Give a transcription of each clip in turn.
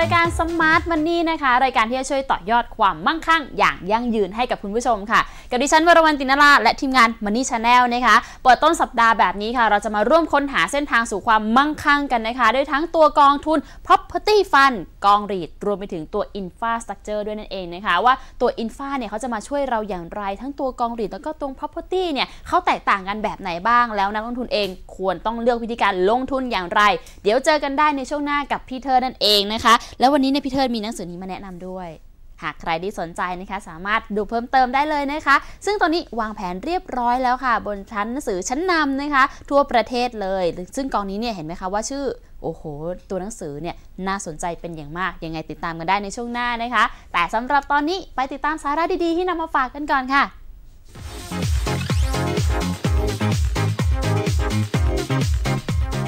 รายการ Smart Money นะคะรายการที่จะช่วยต่อยอดความมั่งคั่ง อย่างยั่งยืนให้กับคุณผู้ชมค่ะ กับดิฉันวรวรรณตินาราและทีมงาน Money Channel นะคะ เปิดต้นสัปดาห์แบบนี้ค่ะ เราจะมาร่วมค้นหาเส้นทางสู่ความมั่งคั่งกันนะคะด้วยทั้งตัวกองทุน Property Fund กองรีดรวมไปถึงตัว Infrastructure ด้วยนั่นเองนะคะ ว่าตัว Infra เนี่ยเขาจะมาช่วยเราอย่างไรทั้งตัวกองรีดแล้วก็ตัว Property เนี่ยเขาแตกต่างกันแบบไหนบ้างแล้วนักลงทุนเองควรต้องเลือกวิธีการลงทุนอย่างไร เดี๋ยวเจอกันได้ในช่วงหน้ากับพี่เธอนั่นเองนะคะแล้ววันนี้ในพีเทิดมีหนังสือนี้มาแนะนำด้วย หากใครที่สนใจนะคะสามารถดูเพิ่มเติมได้เลยนะคะ ซึ่งตอนนี้วางแผนเรียบร้อยแล้วค่ะ บนชั้นหนังสือชั้นนำนะคะ ทั่วประเทศเลย ซึ่งกองนี้เนี่ยเห็นไหมคะว่าชื่อโอ้โห ตัวหนังสือเนี่ยน่าสนใจเป็นอย่างมาก ยังไงติดตามกันได้ในช่วงหน้านะคะ แต่สำหรับตอนนี้ไปติดตามสาระดีๆ ที่นำมาฝากกันก่อนค่ะ t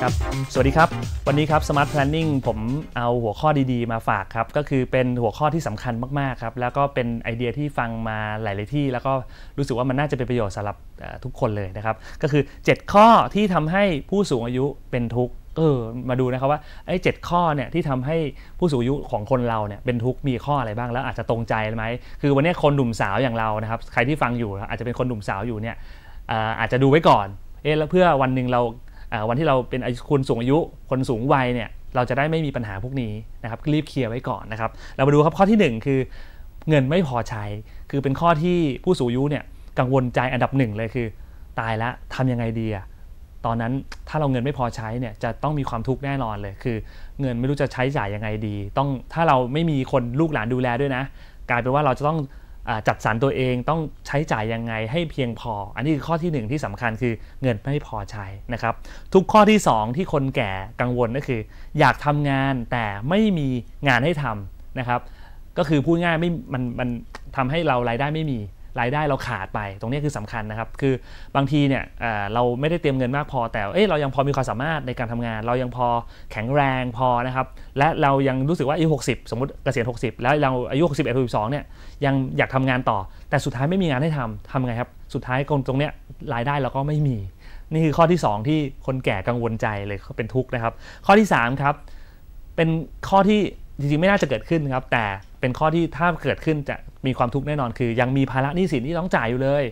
ครับสวัสดีครับวันนี้ครับ Smart Planning ผมเอาหัวข้อดีๆมาฝากครับ ก็คือเป็นหัวข้อที่สำคัญมาก ๆ ครับ แล้วก็เป็นไอเดียที่ฟังมาหลายๆที่ แล้วก็รู้สึกว่ามันน่าจะเป็นประโยชน์สำหรับทุกคนเลยนะครับ ก็คือ 7 ข้อที่ทำให้ผู้สูงอายุเป็นทุกข์เออมาดูนะครับว่าไอ้เข้อเนี่ยที่ทำให้ผู้สูงอายุของคนเราเนี่ยเป็นทุกข์มีข้ออะไรบ้าง แล้วอาจจะตรงใจไหมคือวันนี้คนหนุ่มสาวอย่างเรานะครับใครที่ฟังอยู่อาจจะเป็นคนหนุ่มสาวอยู่เนี่ยอาจจะดูไว้ก่อน เออแล้วเพื่อวันหนึ่งเราวันที่เราเป็นคนสูงอายุ คนสูงวัยเนี่ย เราจะได้ไม่มีปัญหาพวกนี้นะครับรีบเคลียร์ไว้ก่อนนะครับ เรามาดูครับ ข้อที่ 1 คือ เงินไม่พอใช้ คือเป็นข้อที่ผู้สูงอายุเนี่ยกังวลใจอันดับหนึ่งเลยคือ ตายแล้วทำยังไงดีอะตอนนั้นถ้าเราเงินไม่พอใช้เนี่ยจะต้องมีความทุกข์แน่นอนเลย คือ เงินไม่รู้จะใช้จ่ายยังไงดี ต้องถ้าเราไม่มีคนลูกหลานดูแลด้วยนะ กลายเป็นว่าเราจะต้องจัดสรรตัวเองต้องใช้จ่ายยังไงให้เพียงพอ อันนี้คือข้อที่ 1 ที่สำคัญคือเงินไม่พอใช้นะครับ ทุกข้อที่2ที่คนแก่กังวลก็คืออยากทำงานแต่ไม่มีงานให้ทำนะครับ ก็คือพูดง่ายไม่มันมันทำให้เรารายได้ไม่มีรายได้เราขาดไปตรงนี้คือสำคัญนะครับ คือบางทีเนี่ยเราไม่ได้เตรียมเงินมากพอ แต่เอ้ยเรายังพอมีความสามารถในการทำงาน เรายังพอแข็งแรงพอนะครับและเรายังรู้สึกว่าอายุ60 สมมติเกษียณ60 แล้วเราอายุ61 62เนี่ยยังอยากทำงานต่อ แต่สุดท้ายไม่มีงานให้ทำทำไงครับ สุดท้ายตรงเนี้ยรายได้เราก็ไม่มี นี่คือข้อที่ 2 ที่คนแก่กังวลใจเลยเป็นทุกข์นะครับ ข้อที่3ครับเป็นข้อที่จริงๆไม่น่าจะเกิดขึ้นครับแต่เป็นข้อที่ถ้าเกิดขึ้นจะมีความทุกข์แน่นอน คือยังมีภาระหนี้สินที่ต้องจ่ายอยู่เลย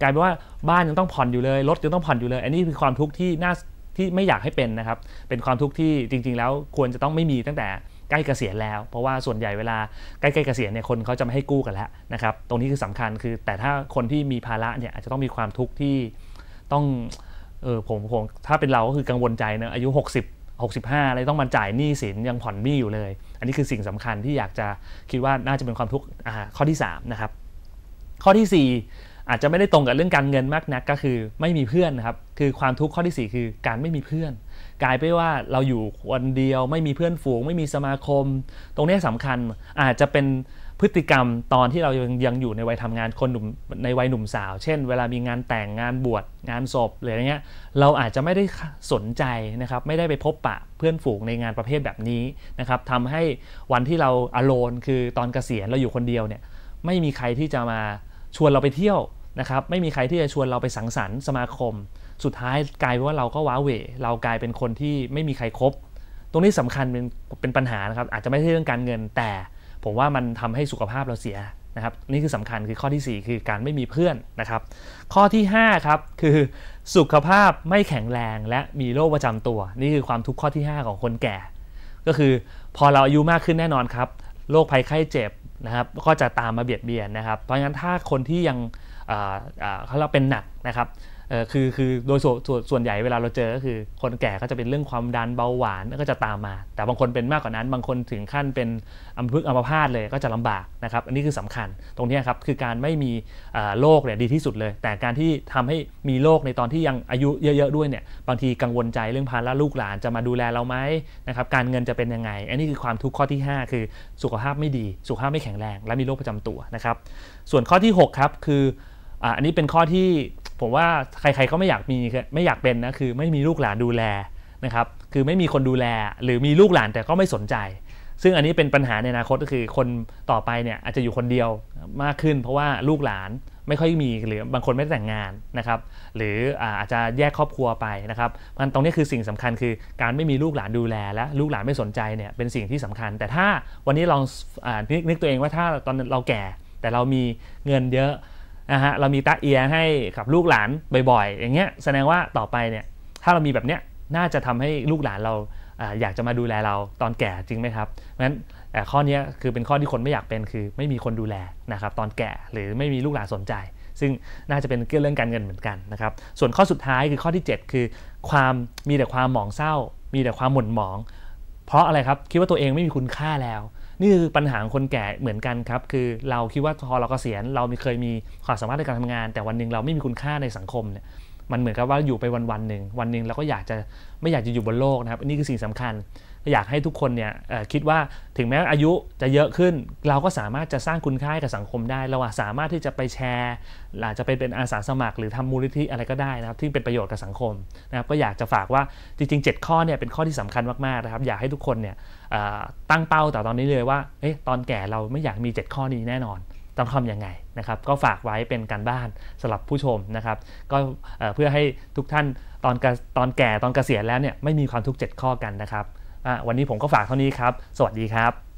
กลายเป็นว่าบ้านยังต้องผ่อนอยู่เลย รถยังต้องผ่อนอยู่เลย อันนี้คือความทุกข์ที่น่าที่ไม่อยากให้เป็นนะครับเป็นความทุกข์ที่จริงๆ แล้วควรจะต้องไม่มีตั้งแต่ใกล้เกษียณแล้ว เพราะว่าส่วนใหญ่เวลาใกล้ๆเกษียณเนี่ยคนเขาจะไม่ให้กู้กันแล้วนะครับตรงนี้คือสำคัญคือ แต่ถ้าคนที่มีภาระเนี่ยอาจจะต้องมีความทุกข์ที่ต้องเออผมผมถ้าเป็นเราก็คือกังวลใจนะอายุ 60 65อะไรต้องมาจ่ายหนี้สินยังผ่อนหนี้อยู่เลย อันนี้คือสิ่งสำคัญที่อยากจะคิดว่าน่าจะเป็นความทุกข์ข้อที่3นะครับข้อที่ 4 อาจจะไม่ได้ตรงกับเรื่องการเงินมากนักก็คือไม่มีเพื่อนนะครับคือความทุกข์ข้อที่ 4 คือการไม่มีเพื่อน กลายไปว่าเราอยู่คนเดียวไม่มีเพื่อนฝูง ไม่มีสมาคม ตรงนี้สำคัญอาจจะเป็นพฤติกรรมตอนที่เรายังยังอยู่ในวัยทำงานคนหนุ่มในวัยหนุ่มสาว เช่น เวลามีงานแต่งงานบวชงานศพออะไรเงี้ยเราอาจจะไม่ได้สนใจนะครับไม่ได้ไปพบปะเพื่อนฝูงในงานประเภทแบบนี้นะครับทำให้วันที่เราอโลนคือตอนเกษียณเราอยู่คนเดียวเนี่ยไม่มีใครที่จะมาชวนเราไปเที่ยวนะครับไม่มีใครที่จะชวนเราไปสังสรรค์สมาคม สุดท้ายกลายเป็นว่าเราก็ว้าเหวเรากลายเป็นคนที่ไม่มีใครครบตรงนี้สำคัญเป็นเป็นปัญหานะครับอาจจะไม่ใช่เรื่องการเงินแต่ผมว่ามันทำให้สุขภาพเราเสียนะครับ นี่คือสำคัญคือข้อที่ 4 คือการไม่มีเพื่อนนะครับ ข้อที่5ครับคือสุขภาพไม่แข็งแรงและมีโรคประจำตัว นี่คือความทุกข์ข้อที่ 5 ของคนแก่ ก็คือพอเราอายุมากขึ้นแน่นอนครับโรคภัยไข้เจ็บนะครับก็จะตามมาเบียดเบียนนะครับเพราะงั้นถ้าคนที่ยังเขาเราเป็นหนักนะครับคือคือโดยส่วนส่วนใหญ่เวลาเราเจอก็คือคนแก่ก็จะเป็นเรื่องความดันเบาหวานก็จะตามมา แต่บางคนเป็นมากกว่านั้นบางคนถึงขั้นเป็นอัมพฤกษ์อัมพาตเลยก็จะลำบากนะครับอันนี้คือสำคัญตรงนี้ครับ คือการไม่มีโรคเนี่ยดีที่สุดเลย แต่การที่ทำให้มีโรคในตอนที่ยังอายุเยอะ ๆ ด้วยเนี่ยบางทีกังวลใจเรื่องภาระลูกหลานจะมาดูแลเราไหมนะครับการเงินจะเป็นยังไงอันนี้คือความทุกข์ข้อที่ 5 คือสุขภาพไม่ดี สุขภาพไม่แข็งแรง และมีโรคประจำตัวนะครับ ส่วนข้อที่ 6ครับคืออันนี้เป็นข้อที่ผมว่าใครๆ ก็ไม่อยากมี ไม่อยากเป็นนะคือไม่มีลูกหลานดูแลนะครับคือไม่มีคนดูแลหรือมีลูกหลานแต่ก็ไม่สนใจ ซึ่งอันนี้เป็นปัญหาในอนาคตก็คือคนต่อไปเนี่ยอาจจะอยู่คนเดียวมากขึ้น เพราะว่าลูกหลานไม่ค่อยมีหรือบางคนไม่แต่งงานนะครับหรืออาจจะแยกครอบครัวไปนะครับ มันตรงนี้คือสิ่งสำคัญคือการไม่มีลูกหลานดูแล และลูกหลานไม่สนใจเนี่ยเป็นสิ่งที่สำคัญ แต่ถ้าวันนี้ลองอนนึกตัวเองว่าถ้าตอนเราแก่แต่เรามีเงินเยอะนะฮะเรามีตาเอียให้กับลูกหลานบ่อยๆอย่างเงี้ยแสดงว่าต่อไปเนี่ยถ้าเรามีแบบเนี้ยน่าจะทำให้ลูกหลานเราอยากจะมาดูแลเรา ตอนแก่จริงไหมครับเพราะฉะนั้นข้อนี้คือเป็นข้อที่คนไม่อยากเป็นคือไม่มีคนดูแลนะครับตอนแก่หรือไม่มีลูกหลานสนใจ ซึ่งน่าจะเป็นเรื่องการเงินเหมือนกันนะครับส่วนข้อสุดท้ายคือข้อที่ 7 คือ ความมีแต่ความหมองเศร้า มีแต่ความหม่นหมอง เพราะอะไรครับคิดว่าตัวเองไม่มีคุณค่าแล้วนี่คือปัญหาคนแก่เหมือนกันครับคือเราคิดว่าพอเราเกษียณเรามีเคยมีความสามารถในการทำงาน แต่วันหนึ่งเราไม่มีคุณค่าในสังคมเนี่ยมันเหมือนกับว่าอยู่ไปวันวันหนึ่งวันหนึ่งเราก็อยากจะไม่อยากจะอยู่บนโลกนะครับนี่คือสิ่งสำคัญอยากให้ทุกคนเนี่ยคิดว่าถึงแม้อายุจะเยอะขึ้น เราก็สามารถจะสร้างคุณค่ากับสังคมได้เราสามารถที่จะไปแชร์หอาจจะไปเป็นอาสาสมัครหรือทำมูลนิธิ อะไรก็ได้นะครับ ที่เป็นประโยชน์กับสังคมนะครับ ก็อยากจะฝากว่าจริงๆ 7 ข้อเนี่ยเป็นข้อที่สำคัญมากๆนะครับ อยากให้ทุกคนเนี่ยตั้งเป้าแต่ตอนนี้เลยว่าเอ๊ะตอนแก่เราไม่อยากมี 7 ข้อนี้แน่นอน ต้องทำยังไงนะครับก็ฝากไว้เป็นการบ้านสำหรับผู้ชมนะครับ ก็เพื่อให้ทุกท่านตอนตอนแก่ตอนเกษียณแล้วเนี่ยไม่มีความทุกข์ดข้อกันนะครับวันนี้ผมก็ฝากเท่านี้ครับ สวัสดีครับ